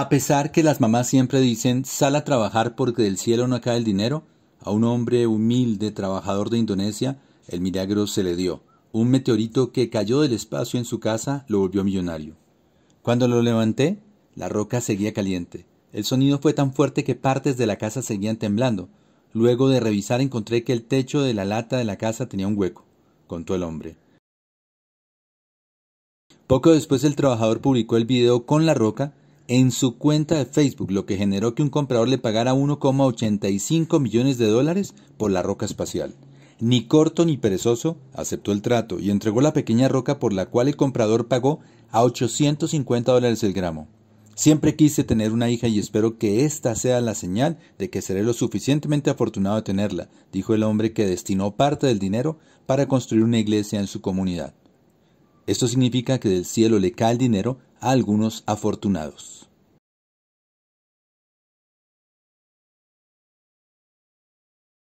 A pesar que las mamás siempre dicen, sal a trabajar porque del cielo no cae el dinero, a un hombre humilde trabajador de Indonesia, el milagro se le dio. Un meteorito que cayó del espacio en su casa lo volvió millonario. Cuando lo levanté, la roca seguía caliente. El sonido fue tan fuerte que partes de la casa seguían temblando. Luego de revisar encontré que el techo de la lata de la casa tenía un hueco, contó el hombre. Poco después el trabajador publicó el video con la roca en su cuenta de Facebook, lo que generó que un comprador le pagara 1,85 millones de dólares por la roca espacial. Ni corto ni perezoso aceptó el trato y entregó la pequeña roca por la cual el comprador pagó a 850 dólares el gramo. Siempre quise tener una hija y espero que esta sea la señal de que seré lo suficientemente afortunado de tenerla, dijo el hombre que destinó parte del dinero para construir una iglesia en su comunidad. Esto significa que del cielo le cae el dinero algunos afortunados.